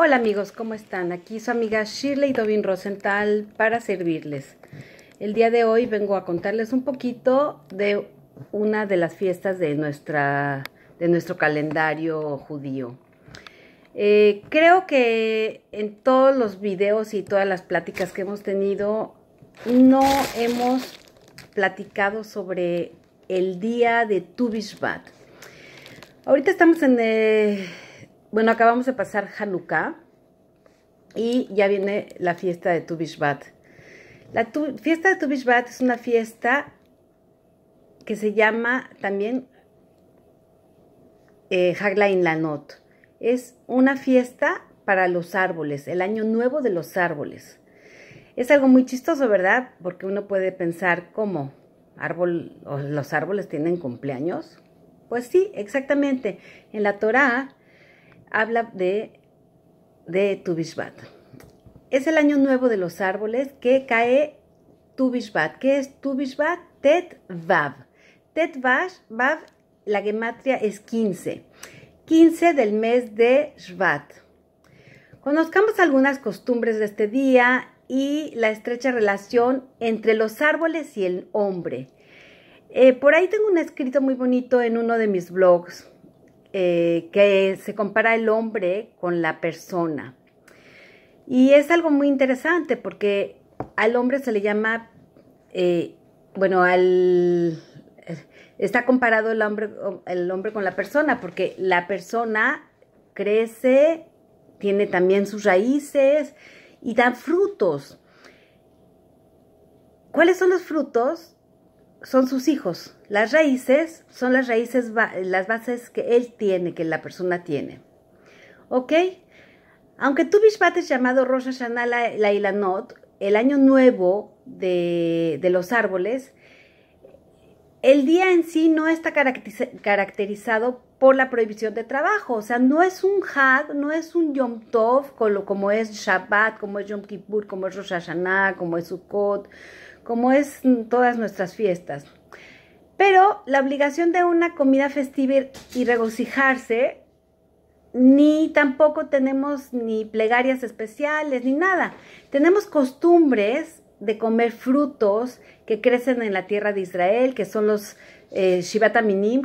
Hola amigos, ¿cómo están? Aquí su amiga Shirley Dobin Rosenthal para servirles. El día de hoy vengo a contarles un poquito de una de las fiestas de, nuestra, de nuestro calendario judío. Eh, creo que en todos los videos y todas las pláticas que hemos tenido no hemos platicado sobre el día de Tu Ahorita estamos en... Eh, bueno, acabamos de pasar Hanukkah y ya viene la fiesta de Tubishvat. La fiesta de Tubishvat es una fiesta que se llama también eh, Inlanot. Es una fiesta para los árboles, el año nuevo de los árboles. Es algo muy chistoso, ¿verdad? Porque uno puede pensar cómo los árboles tienen cumpleaños. Pues sí, exactamente. En la Torá habla de, de Tubishvat. Es el año nuevo de los árboles que cae Tubishvat. ¿Qué es Tubishvat? Tet Vav. Tet Vav, la gematria es 15. 15 del mes de Shvat. Conozcamos algunas costumbres de este día y la estrecha relación entre los árboles y el hombre. Eh, por ahí tengo un escrito muy bonito en uno de mis blogs eh, que se compara el hombre con la persona. Y es algo muy interesante porque al hombre se le llama, eh, bueno, al, está comparado el hombre, el hombre con la persona porque la persona crece, tiene también sus raíces y da frutos. ¿Cuáles son los frutos? son sus hijos. Las raíces son las raíces, las bases que él tiene, que la persona tiene. ¿Ok? Aunque tu bishbat es llamado Rosh Hashanah la, el año nuevo de, los árboles, el día en sí no está caracterizado por la prohibición de trabajo. O sea, no es un Had, no es un Yom Tov como, como es Shabbat, como es Yom Kippur, como es Rosh Hashanah, como es Sukkot, como es todas nuestras fiestas. Pero la obligación de una comida festiva y regocijarse, ni tampoco tenemos ni plegarias especiales, ni nada. Tenemos costumbres de comer frutos que crecen en la tierra de Israel, que son los eh,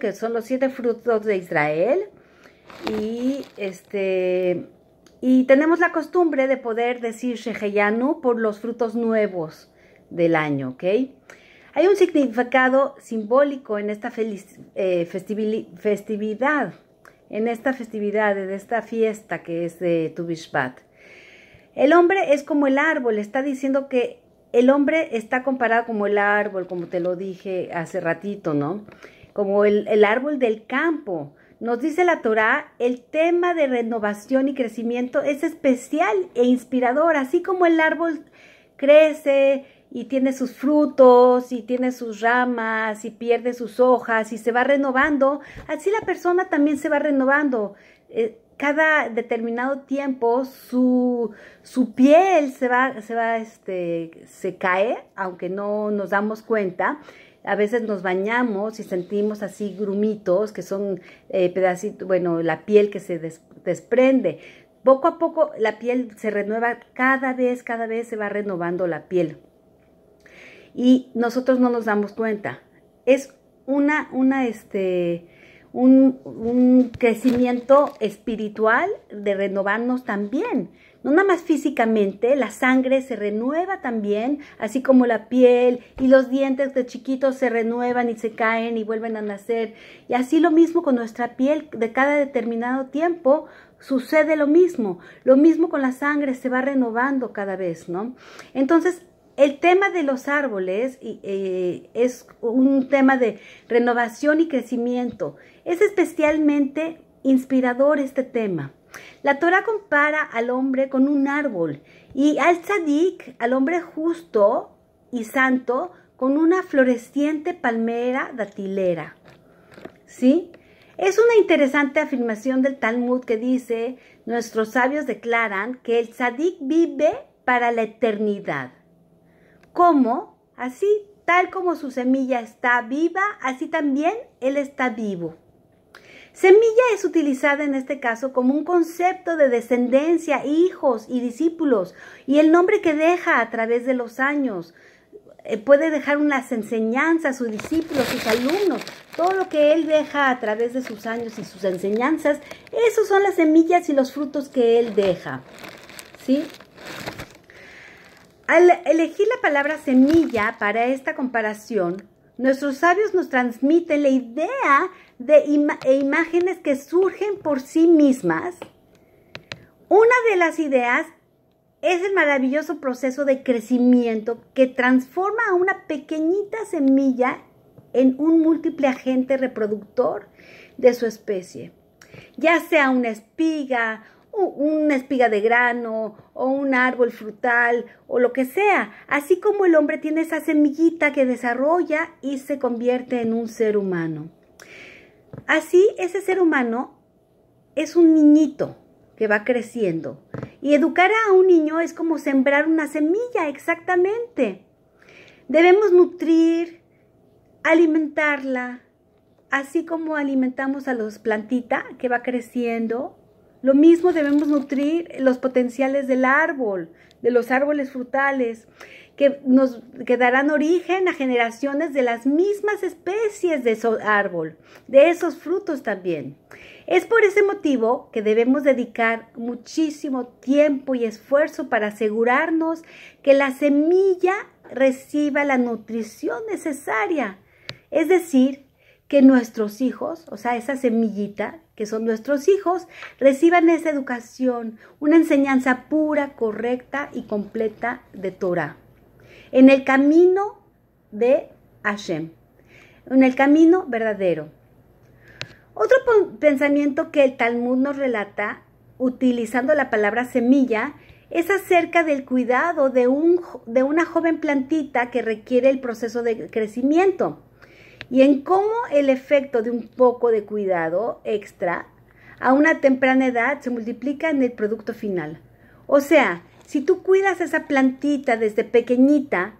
que son los siete frutos de Israel. Y este y tenemos la costumbre de poder decir Sheheyanu por los frutos nuevos del año, ¿ok? Hay un significado simbólico en esta feliz, eh, festividad, en esta festividad, de esta fiesta que es de Tubishvat. El hombre es como el árbol, está diciendo que el hombre está comparado como el árbol, como te lo dije hace ratito, ¿no? Como el, el árbol del campo. Nos dice la Torá, el tema de renovación y crecimiento es especial e inspirador, así como el árbol crece, y tiene sus frutos y tiene sus ramas y pierde sus hojas y se va renovando, así la persona también se va renovando. Eh, cada determinado tiempo su, piel se va, se va, este, se cae, aunque no nos damos cuenta. A veces nos bañamos y sentimos así grumitos, que son eh, pedacitos, bueno, la piel que se desprende. Poco a poco la piel se renueva, cada vez, cada vez se va renovando la piel y nosotros no nos damos cuenta. Es una, una, este, un, un, crecimiento espiritual de renovarnos también. No nada más físicamente, la sangre se renueva también, así como la piel y los dientes de chiquitos se renuevan y se caen y vuelven a nacer. Y así lo mismo con nuestra piel, de cada determinado tiempo sucede lo mismo. Lo mismo con la sangre, se va renovando cada vez, ¿no? Entonces, el tema de los árboles eh, es un tema de renovación y crecimiento. Es especialmente inspirador este tema. La Torah compara al hombre con un árbol y al tzadik, al hombre justo y santo, con una floreciente palmera datilera. ¿Sí? Es una interesante afirmación del Talmud que dice, nuestros sabios declaran que el tzadik vive para la eternidad como, así, tal como su semilla está viva, así también él está vivo. Semilla es utilizada en este caso como un concepto de descendencia, hijos y discípulos, y el nombre que deja a través de los años. Eh, puede dejar unas enseñanzas, a sus discípulos, sus alumnos, todo lo que él deja a través de sus años y sus enseñanzas, esos son las semillas y los frutos que él deja. ¿Sí? Al elegir la palabra semilla para esta comparación, nuestros sabios nos transmiten la idea de e imágenes que surgen por sí mismas. Una de las ideas es el maravilloso proceso de crecimiento que transforma a una pequeñita semilla en un múltiple agente reproductor de su especie, ya sea una espiga, una espiga de grano o un árbol frutal o lo que sea, así como el hombre tiene esa semillita que desarrolla y se convierte en un ser humano. Así ese ser humano es un niñito que va creciendo y educar a un niño es como sembrar una semilla exactamente. Debemos nutrir, alimentarla, así como alimentamos a los plantita que va creciendo lo mismo debemos nutrir los potenciales del árbol, de los árboles frutales, que nos darán origen a generaciones de las mismas especies de ese árbol, de esos frutos también. Es por ese motivo que debemos dedicar muchísimo tiempo y esfuerzo para asegurarnos que la semilla reciba la nutrición necesaria, es decir, que nuestros hijos, o sea, esa semillita, que son nuestros hijos, reciban esa educación, una enseñanza pura, correcta y completa de Torah, en el camino de Hashem, en el camino verdadero. Otro pensamiento que el Talmud nos relata, utilizando la palabra semilla, es acerca del cuidado de, de una joven plantita que requiere el proceso de crecimiento y en cómo el efecto de un poco de cuidado extra a una temprana edad se multiplica en el producto final. O sea, si tú cuidas esa plantita desde pequeñita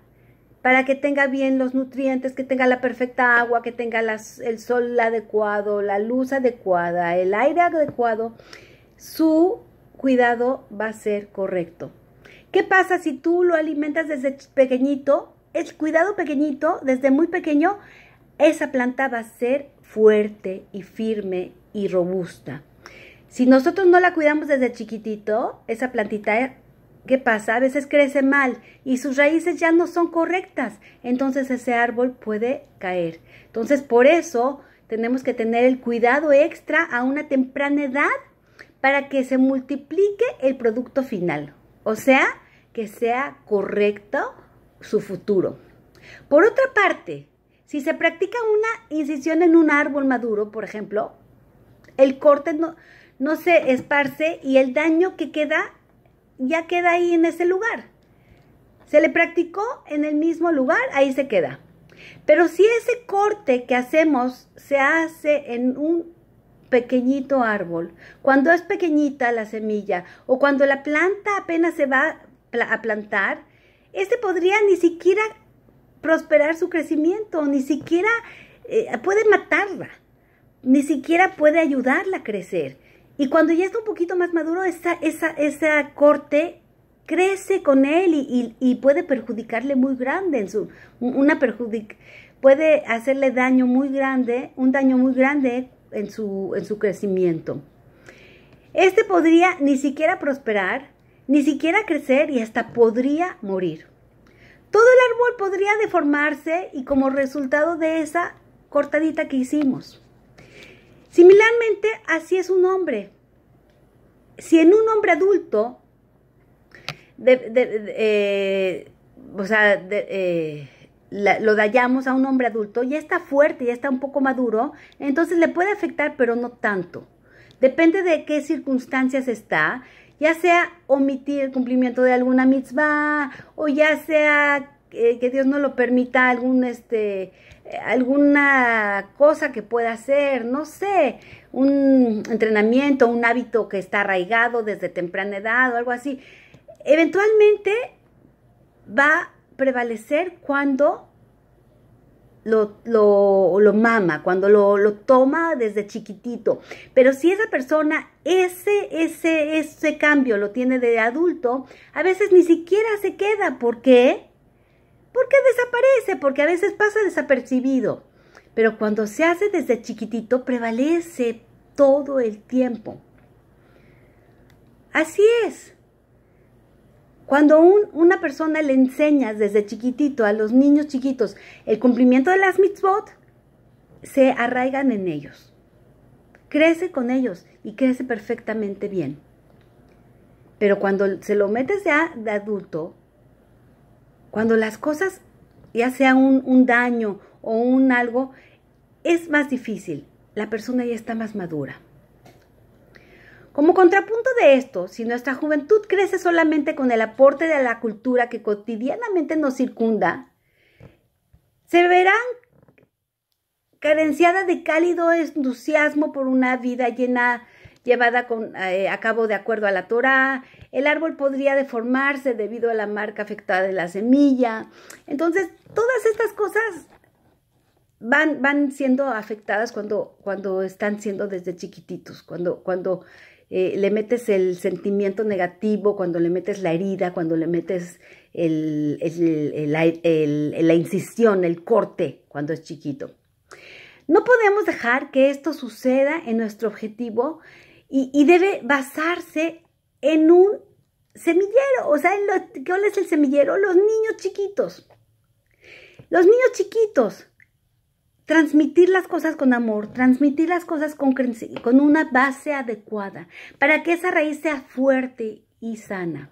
para que tenga bien los nutrientes, que tenga la perfecta agua, que tenga el sol adecuado, la luz adecuada, el aire adecuado, su cuidado va a ser correcto. ¿Qué pasa si tú lo alimentas desde pequeñito? es cuidado pequeñito, desde muy pequeño, esa planta va a ser fuerte y firme y robusta. Si nosotros no la cuidamos desde chiquitito, esa plantita, eh, ¿qué pasa? A veces crece mal y sus raíces ya no son correctas. Entonces ese árbol puede caer. Entonces por eso tenemos que tener el cuidado extra a una temprana edad para que se multiplique el producto final. O sea, que sea correcto su futuro. Por otra parte, si se practica una incisión en un árbol maduro, por ejemplo, el corte no, se esparce y el daño que queda ya queda ahí en ese lugar. Se le practicó en el mismo lugar, ahí se queda. Pero si ese corte que hacemos se hace en un pequeñito árbol, cuando es pequeñita la semilla o cuando la planta apenas se va a plantar, este podría ni siquiera prosperar su crecimiento, ni siquiera eh, puede matarla, ni siquiera puede ayudarla a crecer. Y cuando ya está un poquito más maduro, esa, esa, esa corte crece con él y, puede perjudicarle muy grande en su una perjudic puede hacerle daño muy grande, un daño muy grande en su, en su crecimiento. Este podría ni siquiera prosperar, ni siquiera crecer y hasta podría morir. Todo el árbol podría deformarse y como resultado de esa cortadita que hicimos. Similarmente, así es un hombre. Si en un hombre adulto, eh, o sea, eh, lo dañamos a un hombre adulto, ya está fuerte, ya está un poco maduro, entonces le puede afectar, pero no tanto. Depende de qué circunstancias está ya sea omitir el cumplimiento de alguna mitzvah o ya sea eh, que Dios no lo permita algún este alguna cosa que pueda hacer, no sé, un entrenamiento, un hábito que está arraigado desde temprana edad o algo así. Eventualmente va a prevalecer cuando lo, lo, mama, cuando lo, toma desde chiquitito. Pero si esa persona ese, ese, ese cambio lo tiene de adulto, a veces ni siquiera se queda. ¿Por qué? Porque desaparece, porque a veces pasa desapercibido. Pero cuando se hace desde chiquitito, prevalece todo el tiempo. Así es. Cuando una persona le enseñas desde chiquitito a los niños chiquitos el cumplimiento de las mitzvot, se arraigan en ellos. Crece con ellos y crece perfectamente bien. Pero cuando se lo metes ya de adulto, cuando las cosas ya sea un daño o un algo, es más difícil. La persona ya está más madura. Como contrapunto de esto, si nuestra juventud crece solamente con el aporte de la cultura que cotidianamente nos circunda, se verán carenciada de cálido entusiasmo por una vida llena llevada eh, a cabo de acuerdo a la Torá. El árbol podría deformarse debido a la marca afectada de la semilla. Entonces, todas estas cosas van, van siendo afectadas cuando, cuando están siendo desde chiquititos, cuando, cuando eh, le metes el sentimiento negativo, cuando le metes la herida, cuando le metes la incisión, el corte, cuando es chiquito. No podemos dejar que esto suceda en nuestro objetivo y, debe basarse en un semillero, o sea, en es el semillero? Los niños chiquitos. Los niños chiquitos transmitir las cosas con amor, transmitir las cosas con, con una base adecuada, para que esa raíz sea fuerte y sana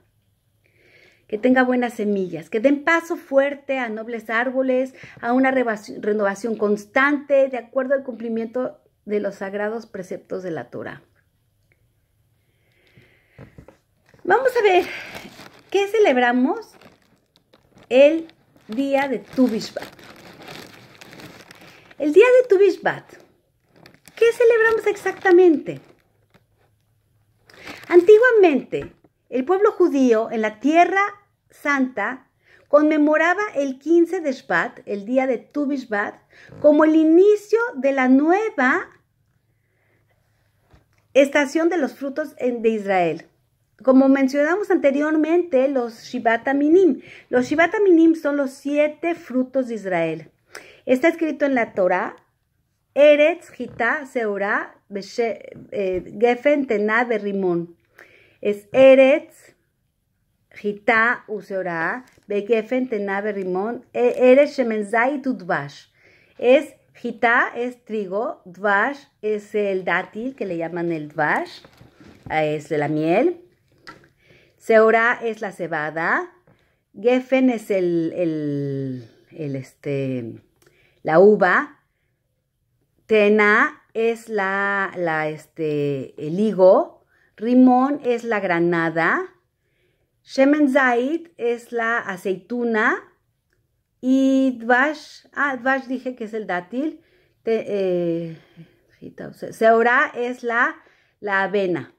que tenga buenas semillas, que den paso fuerte a nobles árboles, a una renovación constante de acuerdo al cumplimiento de los sagrados preceptos de la Torah. Vamos a ver qué celebramos el día de Tubishvat. El día de Tubishbat, ¿qué celebramos exactamente? Antiguamente, el pueblo judío en la Tierra Santa conmemoraba el 15 de Shvat, el día de Tubishbat, como el inicio de la nueva estación de los frutos de Israel. Como mencionamos anteriormente, los Shivataminim. Los Shivataminim son los siete frutos de Israel. Está escrito en la Torah, Eretz, Gita, Seura, eh, Gefen, Tená, Berrimón. Es Eretz, Gita, Useora, Begefen, Tená, Berrimón, e, Eretz, Shemenzai, tudvash Es Gita, es trigo, Dvash es el dátil que le llaman el Dvash, eh, es la miel. Seorá es la cebada. Gefen es el, el, el este, la uva. Tena es la, este, el higo. Rimón es la granada. Shemen es la aceituna. Y dvash, ah, dvash dije que es el dátil. Te, eh, es la, la avena.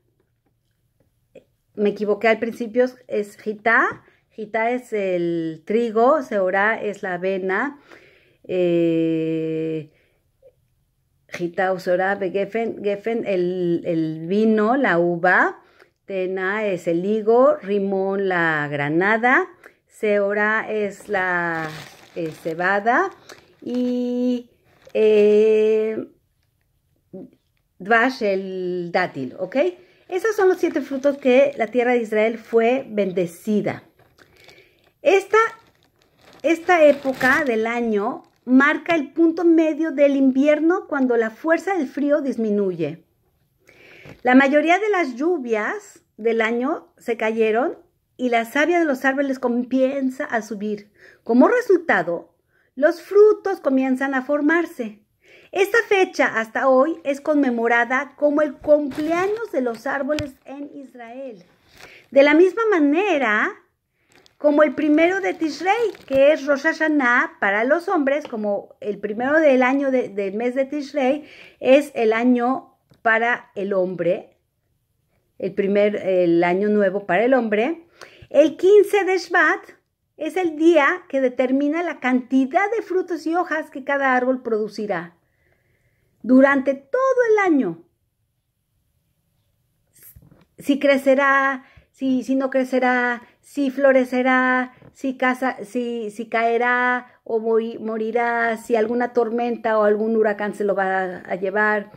Me equivoqué al principio, es jita. Jita es el trigo, seora es la avena eh, el, vino, la uva, Tena es el higo, Rimón la granada, Seora es la eh, cebada y eh, Dvash el dátil, ¿ok? Esos son los siete frutos que la tierra de Israel fue bendecida. Esta, esta época del año marca el punto medio del invierno cuando la fuerza del frío disminuye. La mayoría de las lluvias del año se cayeron y la savia de los árboles comienza a subir. Como resultado, los frutos comienzan a formarse. Esta fecha hasta hoy es conmemorada como el cumpleaños de los árboles en Israel. De la misma manera, como el primero de Tishrei, que es Rosh Hashanah para los hombres, como el primero del año del mes de Tishrei es el año para el hombre, el primer el año nuevo para el hombre. El 15 de Shvat es el día que determina la cantidad de frutos y hojas que cada árbol producirá durante todo el año. Si crecerá, si no crecerá, si florecerá, si, casa, si, si caerá o morirá, si alguna tormenta o algún huracán se lo va a, llevar.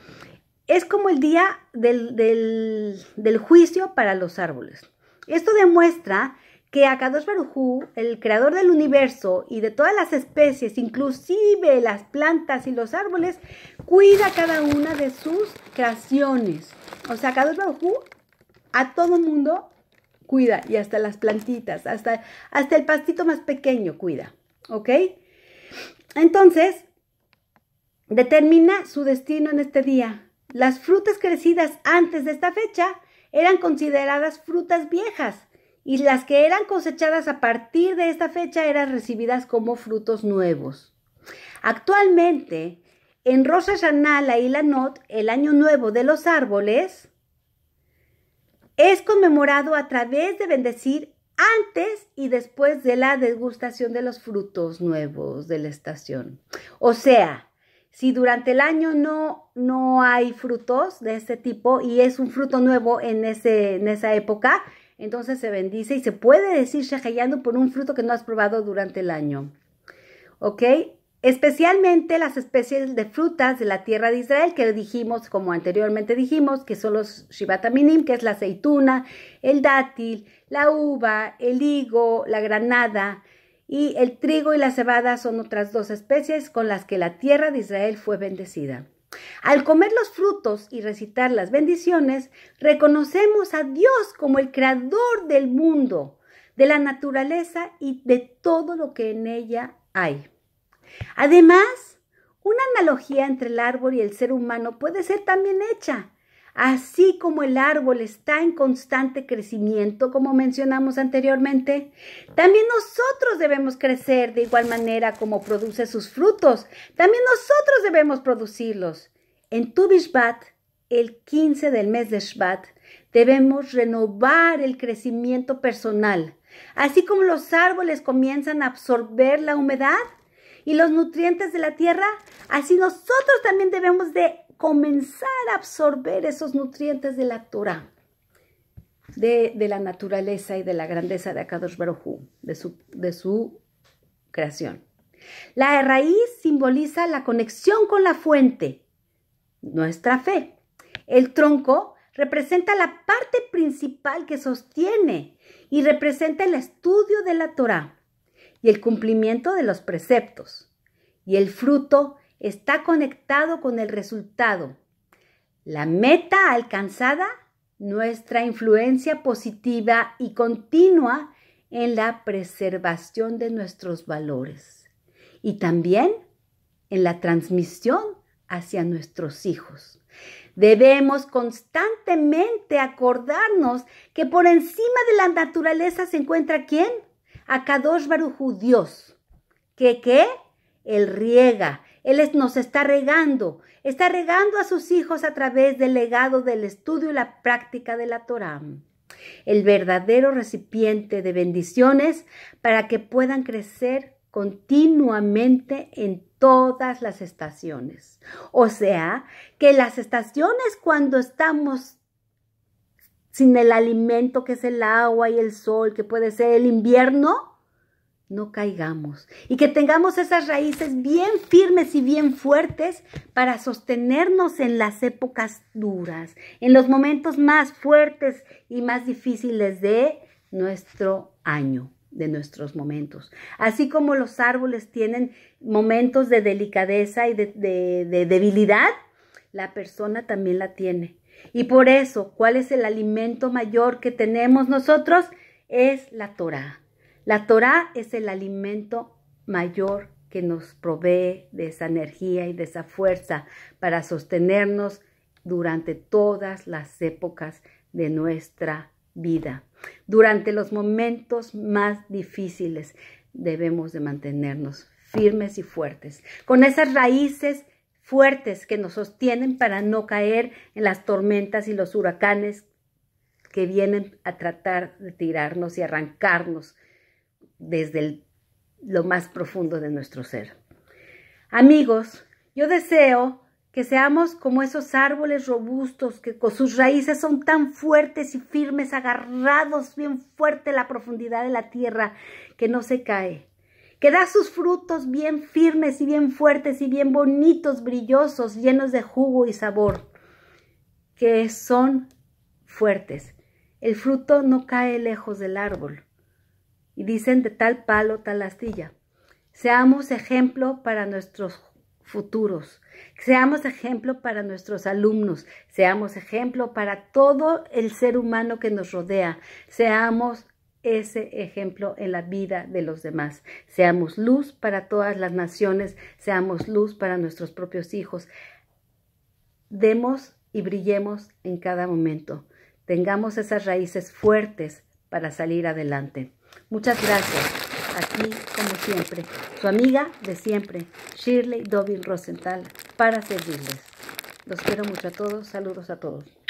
Es como el día del, juicio para los árboles. Esto demuestra que Akadosh Barujú, el creador del universo y de todas las especies, inclusive las plantas y los árboles, cuida cada una de sus creaciones. O sea, Akadosh Barujú a todo el mundo cuida y hasta las plantitas, hasta, hasta el pastito más pequeño cuida, ¿ok? Entonces, determina su destino en este día. Las frutas crecidas antes de esta fecha eran consideradas frutas viejas y las que eran cosechadas a partir de esta fecha eran recibidas como frutos nuevos. Actualmente, en Rosa Hashanah, y Lanot, el año nuevo de los árboles, es conmemorado a través de bendecir antes y después de la degustación de los frutos nuevos de la estación. O sea, si durante el año no, no hay frutos de este tipo y es un fruto nuevo en, ese, en esa época, entonces se bendice y se puede decir shahayando por un fruto que no has probado durante el año. ¿Ok? especialmente las especies de frutas de la tierra de Israel que dijimos, como anteriormente dijimos, que son los Shivataminim, que es la aceituna, el dátil, la uva, el higo, la granada y el trigo y la cebada son otras dos especies con las que la tierra de Israel fue bendecida. Al comer los frutos y recitar las bendiciones, reconocemos a Dios como el creador del mundo, de la naturaleza y de todo lo que en ella hay. Además, una analogía entre el árbol y el ser humano puede ser también hecha. Así como el árbol está en constante crecimiento, como mencionamos anteriormente, también nosotros debemos crecer de igual manera como produce sus frutos. También nosotros debemos producirlos. En tu el 15 del mes de Shvat, debemos renovar el crecimiento personal. Así como los árboles comienzan a absorber la humedad, y los nutrientes de la tierra, así nosotros también debemos de comenzar a absorber esos nutrientes de la Torah, de, la naturaleza y de la grandeza de Akadosh Baruj de su, de su creación. La raíz simboliza la conexión con la fuente, nuestra fe. El tronco representa la parte principal que sostiene y representa el estudio de la Torah y el cumplimiento de los preceptos. Y el fruto está conectado con el resultado, la meta alcanzada, nuestra influencia positiva y continua en la preservación de nuestros valores y también en la transmisión hacia nuestros hijos. Debemos constantemente acordarnos que por encima de la naturaleza se encuentra quién? Kadosh Barujú, Dios, que qué? Él riega, Él nos está regando, está regando a sus hijos a través del legado del estudio y la práctica de la Torá, El verdadero recipiente de bendiciones para que puedan crecer continuamente en todas las estaciones. O sea, que las estaciones cuando estamos sin el alimento que es el agua y el sol, que puede ser el invierno, no caigamos. Y que tengamos esas raíces bien firmes y bien fuertes para sostenernos en las épocas duras, en los momentos más fuertes y más difíciles de nuestro año de nuestros momentos. Así como los árboles tienen momentos de delicadeza y de, debilidad, la persona también la tiene y por eso, ¿cuál es el alimento mayor que tenemos nosotros? Es la Torah. La Torah es el alimento mayor que nos provee de esa energía y de esa fuerza para sostenernos durante todas las épocas de nuestra vida. Durante los momentos más difíciles debemos de mantenernos firmes y fuertes, con esas raíces fuertes que nos sostienen para no caer en las tormentas y los huracanes que vienen a tratar de tirarnos y arrancarnos desde lo más profundo de nuestro ser. Amigos, yo deseo que seamos como esos árboles robustos que con sus raíces son tan fuertes y firmes, agarrados bien fuerte a la profundidad de la tierra, que no se cae, que da sus frutos bien firmes y bien fuertes y bien bonitos, brillosos, llenos de jugo y sabor, que son fuertes. El fruto no cae lejos del árbol. Y dicen de tal palo, tal astilla. Seamos ejemplo para nuestros futuros. Seamos ejemplo para nuestros alumnos, seamos ejemplo para todo el ser humano que nos rodea, seamos ese ejemplo en la vida de los demás. Seamos luz para todas las naciones, seamos luz para nuestros propios hijos. Demos y brillemos en cada momento. Tengamos esas raíces fuertes para salir adelante. Muchas gracias. Aquí, como siempre, su amiga de siempre, Shirley Dovin Rosenthal, para servirles. Los quiero mucho a todos. Saludos a todos.